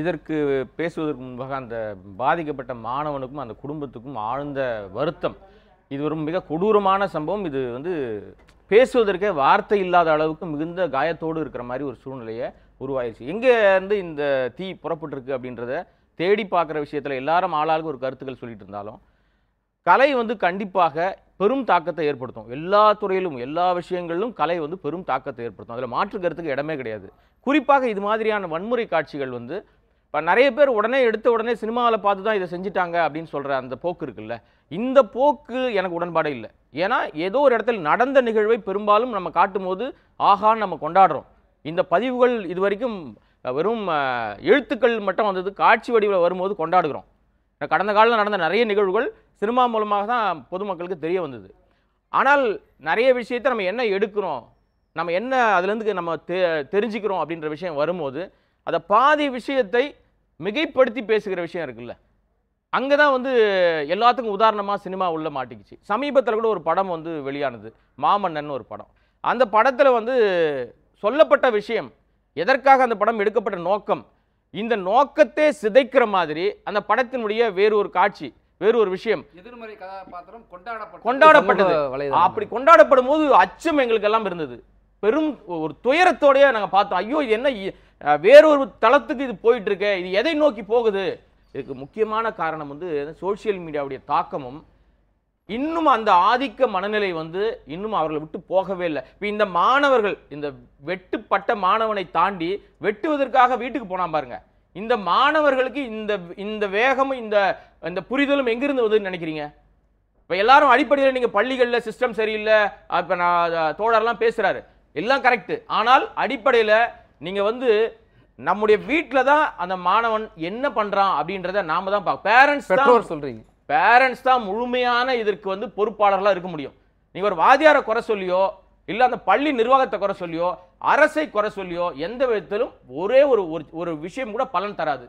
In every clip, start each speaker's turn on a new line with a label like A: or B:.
A: இதற்கு பேசுவதற்கு முன்பாக அந்த பாதிக்கப்பட்ட மாணவனுக்கும் அந்த குடும்பத்துக்கும் ஆழ்ந்த வருத்தம் இது ஒரு மிக கொடூரமான சம்பவம் இது வந்து பேசுவதற்கே வார்த்தை இல்லாத அளவுக்கு மிகுந்த காயத்தோடு இருக்கிற மாதிரி ஒரு சூழ்நிலையை உருவாயிருச்சு எங்கேருந்து இந்த தீ புறப்பட்டுருக்கு அப்படின்றத தேடி பார்க்குற விஷயத்தில் எல்லாரும் ஆளாளுக்கு ஒரு கருத்துக்கள் சொல்லிட்டு இருந்தாலும் கலை வந்து கண்டிப்பாக பெரும் தாக்கத்தை ஏற்படுத்தும் எல்லா துறையிலும் எல்லா விஷயங்களிலும் கலை வந்து பெரும் தாக்கத்தை ஏற்படுத்தும் அதில் மாற்று கருத்துக்கு இடமே கிடையாது குறிப்பாக இது மாதிரியான வன்முறை காட்சிகள் வந்து இப்போ நிறைய பேர் உடனே எடுத்த உடனே சினிமாவில் பார்த்து தான் இதை செஞ்சுட்டாங்க அப்படின்னு சொல்கிற அந்த போக்கு இருக்குல்ல இந்த போக்கு எனக்கு உடன்பாடு இல்லை ஏன்னா ஏதோ ஒரு இடத்துல நடந்த நிகழ்வை பெரும்பாலும் நம்ம காட்டும் போது ஆகான்னு நம்ம கொண்டாடுறோம் இந்த பதிவுகள் இது வரைக்கும் வெறும் எழுத்துக்கள் மட்டும் வந்தது காட்சி வடிவில் வரும்போது கொண்டாடுகிறோம் கடந்த காலத்தில் நடந்த நிறைய நிகழ்வுகள் சினிமா மூலமாக தான் பொதுமக்களுக்கு தெரிய வந்தது ஆனால் நிறைய விஷயத்தை நம்ம என்ன எடுக்கிறோம் நம்ம என்ன அதுலேருந்து நம்ம தெ தெரிஞ்சுக்கிறோம் அப்படின்ற விஷயம் வரும்போது அதை பாதி விஷயத்தை மிகைப்படுத்தி பேசுகிற விஷயம் இருக்குல்ல அங்கே தான் வந்து எல்லாத்துக்கும் உதாரணமாக சினிமா உள்ளே மாட்டிக்கிச்சு சமீபத்தில் கூட ஒரு படம் வந்து வெளியானது மாமன்னன் ஒரு படம் அந்த படத்தில் வந்து சொல்லப்பட்ட விஷயம் எதற்காக அந்த படம் எடுக்கப்பட்ட நோக்கம் இந்த நோக்கத்தே சிதைக்கிற மாதிரி அந்த படத்தினுடைய வேறு ஒரு காட்சி வேறு ஒரு விஷயம் எதிர்மறை கதாபாத்திரம் கொண்டாடப்பட்டது அப்படி கொண்டாடப்படும் போது அச்சம் எங்களுக்கு எல்லாம் இருந்தது பெரும் ஒரு துயரத்தோடையே நாங்கள் பார்த்தோம் ஐயோ இது என்ன வேறொரு தளத்துக்கு இது போயிட்டு இருக்க இது எதை நோக்கி போகுது இதுக்கு முக்கியமான காரணம் வந்து சோசியல் மீடியாவுடைய தாக்கமும் இன்னும் அந்த ஆதிக்க மனநிலை வந்து இன்னும் அவர்களை விட்டு போகவே இல்லை இப்போ இந்த மாணவர்கள் இந்த வெட்டுப்பட்ட மாணவனை தாண்டி வெட்டுவதற்காக வீட்டுக்கு போனால் பாருங்க இந்த மாணவர்களுக்கு இந்த இந்த வேகமும் இந்த இந்த புரிதலும் எங்கிருந்து வருதுன்னு நினைக்கிறீங்க இப்போ எல்லாரும் அடிப்படையில் நீங்கள் பள்ளிகளில் சிஸ்டம் சரியில்லை இப்போ நான் தோழர்லாம் பேசுகிறாரு எல்லாம் கரெக்டு ஆனால் அடிப்படையில் நீங்கள் வந்து நம்முடைய வீட்டில் தான் அந்த மாணவன் என்ன பண்ணுறான் அப்படின்றத நாம தான் பார்க்க பேரண்ட்ஸ் தான் சொல்கிறீங்க பேரண்ட்ஸ் தான் முழுமையான இதற்கு வந்து பொறுப்பாளர்களாக இருக்க முடியும் நீங்கள் ஒரு வாதியாரை குறை சொல்லியோ இல்லை அந்த பள்ளி நிர்வாகத்தை குறை சொல்லியோ அரசை குறை சொல்லியோ எந்த விதத்திலும் ஒரே ஒரு ஒரு விஷயம் கூட பலன் தராது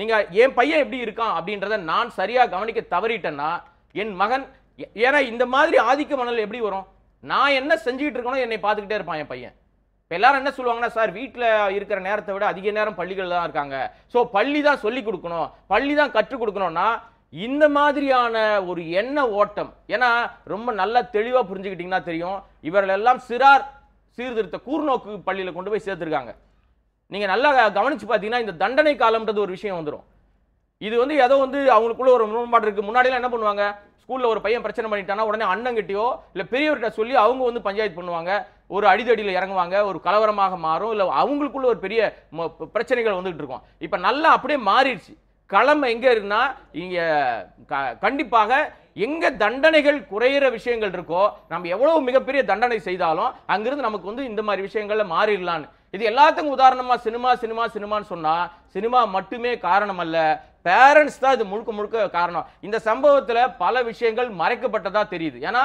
A: நீங்கள் என் பையன் எப்படி இருக்கான் அப்படின்றத நான் சரியாக கவனிக்க தவறிட்டேன்னா என் மகன் ஏன்னா இந்த மாதிரி ஆதிக்க மணல் எப்படி வரும் நான் என்ன செஞ்சுக்கிட்டு இருக்கணும் என்னை பார்த்துக்கிட்டே இருப்பான் என் பையன் இப்போ எல்லாரும் என்ன சொல்லுவாங்கன்னா சார் வீட்டில் இருக்கிற நேரத்தை விட அதிக நேரம் பள்ளிகளில் தான் இருக்காங்க ஸோ பள்ளி தான் சொல்லிக் கொடுக்கணும் பள்ளி தான் கற்றுக் கொடுக்கணும்னா இந்த மாதிரியான ஒரு எண்ண ஓட்டம் ஏன்னா ரொம்ப நல்லா தெளிவாக புரிஞ்சுக்கிட்டிங்கன்னா தெரியும் இவர்கள் எல்லாம் சிறார் சீர்திருத்த கூர்நோக்கு பள்ளியில் கொண்டு போய் சேர்த்துருக்காங்க நீங்கள் நல்லா கவனித்து பார்த்தீங்கன்னா இந்த தண்டனை காலம்ன்றது ஒரு விஷயம் வந்துடும் இது வந்து ஏதோ வந்து அவங்களுக்குள்ள ஒரு முரண்பாடு இருக்குது முன்னாடியெல்லாம் என்ன பண்ணுவாங்க ஸ்கூலில் ஒரு பையன் பிரச்சனை பண்ணிட்டானா உடனே அண்ணங்கிட்டயோ இல்லை பெரியவர்கிட்ட சொல்லி அவங்க வந்து பஞ்சாயத்து பண்ணுவாங்க ஒரு அடிதடியில் இறங்குவாங்க ஒரு கலவரமாக மாறும் இல்லை அவங்களுக்குள்ள ஒரு பெரிய பிரச்சனைகள் வந்துகிட்டு இருக்கும் இப்போ நல்லா அப்படியே மாறிடுச்சு களம் எங்கே இருக்குன்னா இங்கே கண்டிப்பாக எங்கே தண்டனைகள் குறையிற விஷயங்கள் இருக்கோ நம்ம எவ்வளோ மிகப்பெரிய தண்டனை செய்தாலும் அங்கிருந்து நமக்கு வந்து இந்த மாதிரி விஷயங்களில் மாறிடலான்னு இது எல்லாத்துக்கும் உதாரணமாக சினிமா சினிமா சினிமான்னு சொன்னால் சினிமா மட்டுமே காரணம் அல்ல பேரண்ட்ஸ் தான் இது முழுக்க முழுக்க காரணம் இந்த சம்பவத்தில் பல விஷயங்கள் மறைக்கப்பட்டதாக தெரியுது ஏன்னா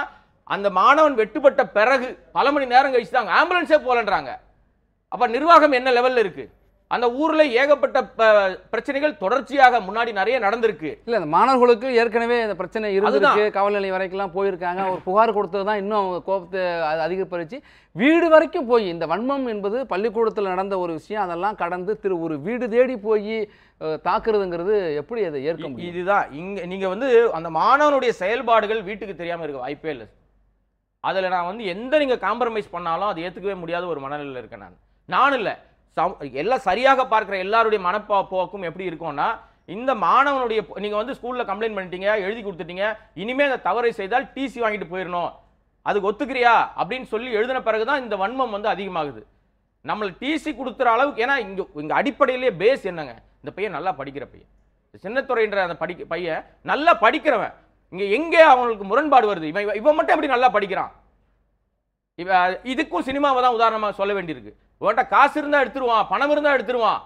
A: அந்த மாணவன் வெட்டுப்பட்ட பிறகு பல மணி நேரம் கழிச்சு தான் ஆம்புலன்ஸே போலன்றாங்க அப்போ நிர்வாகம் என்ன லெவலில் இருக்குது அந்த ஊர்ல ஏகப்பட்ட பிரச்சனைகள் தொடர்ச்சியாக முன்னாடி நிறைய நடந்திருக்கு இல்ல இந்த மாணவர்களுக்கு ஏற்கனவே இந்த பிரச்சனை இருந்திருக்கு காவல்நிலை வரைக்கும்லாம் போயிருக்காங்க ஒரு புகார் கொடுத்தது தான் இன்னும் அவங்க கோபத்தை அதிகப்படுத்தி வீடு வரைக்கும் போய் இந்த வன்மம் என்பது பள்ளிக்கூடத்தில் நடந்த ஒரு விஷயம் அதெல்லாம் கடந்து திரு ஒரு வீடு தேடி போய் தாக்குறதுங்கிறது எப்படி அதை ஏற்க முடியும் இதுதான் இங்க நீங்க வந்து அந்த மாணவனுடைய செயல்பாடுகள் வீட்டுக்கு தெரியாம இருக்க வாய்ப்பே இல்லை அதில் நான் வந்து எந்த நீங்கள் காம்ப்ரமைஸ் பண்ணாலும் அதை ஏற்றுக்கவே முடியாத ஒரு மனநிலையில் இருக்கேன் நான் நானும் இல்லை எல்லாம் சரியாக பார்க்குற எல்லாருடைய மனப்பா போக்கும் எப்படி இருக்கும்னா இந்த மாணவனுடைய நீங்கள் வந்து ஸ்கூலில் கம்ப்ளைண்ட் பண்ணிட்டீங்க எழுதி கொடுத்துட்டீங்க இனிமேல் அந்த தவறை செய்தால் டிசி வாங்கிட்டு போயிடணும் அதுக்கு ஒத்துக்கிறியா அப்படின்னு சொல்லி எழுதின பிறகு தான் இந்த வன்மம் வந்து அதிகமாகுது நம்மளை டிசி கொடுத்துற அளவுக்கு ஏன்னா இங்கே இங்கே அடிப்படையிலேயே பேஸ் என்னங்க இந்த பையன் நல்லா படிக்கிற பையன் சின்னத்துறைன்ற அந்த படிக்க பையன் நல்லா படிக்கிறவன் இங்கே எங்கே அவங்களுக்கு முரண்பாடு வருது இவன் இவன் மட்டும் எப்படி நல்லா படிக்கிறான் இப்போ இதுக்கும் சினிமாவை தான் உதாரணமாக சொல்ல வேண்டியிருக்கு உங்கள்கிட்ட காசு இருந்தால் எடுத்துருவான் பணம் இருந்தால் எடுத்துருவான்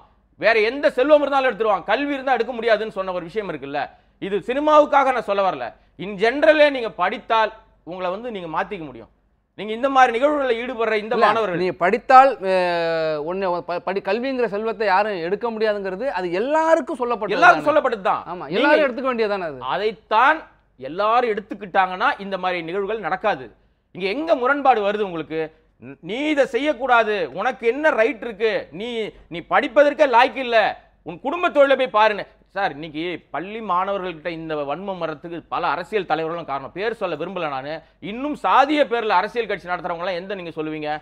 A: வேற எந்த செல்வம் இருந்தாலும் எடுத்துருவான் கல்வி இருந்தால் எடுக்க முடியாதுன்னு சொன்ன ஒரு விஷயம் இருக்குல்ல இது சினிமாவுக்காக நான் சொல்ல வரல இன் ஜென்ரலே நீங்கள் படித்தால் உங்களை வந்து நீங்கள் மாற்றிக்க முடியும் நீங்கள் இந்த மாதிரி நிகழ்வுகளில் ஈடுபடுற இந்த மாணவர்கள் நீங்கள் படித்தால் ஒன்று படி கல்விங்கிற செல்வத்தை யாரும் எடுக்க முடியாதுங்கிறது அது எல்லாருக்கும் சொல்லப்படும் எல்லாரும் சொல்லப்பட்டது தான் ஆமாம் எல்லாரும் எடுத்துக்க வேண்டியதான அதைத்தான் எல்லாரும் எடுத்துக்கிட்டாங்கன்னா இந்த மாதிரி நிகழ்வுகள் நடக்காது இங்கே எங்கே முரண்பாடு வருது உங்களுக்கு நீ இதை செய்யக்கூடாது உனக்கு என்ன ரைட் இருக்கு நீ நீ படிப்பதற்கே லாய்க்கு இல்லை உன் குடும்ப தொழிலை போய் பாருன்னு சார் இன்னைக்கு பள்ளி மாணவர்கள்கிட்ட இந்த வன்மம் வரத்துக்கு பல அரசியல் தலைவர்களும் காரணம் பேர் சொல்ல விரும்பல நான் இன்னும் சாதிய பேரில் அரசியல் கட்சி நடத்துறவங்களாம் எந்த நீங்கள் சொல்லுவீங்க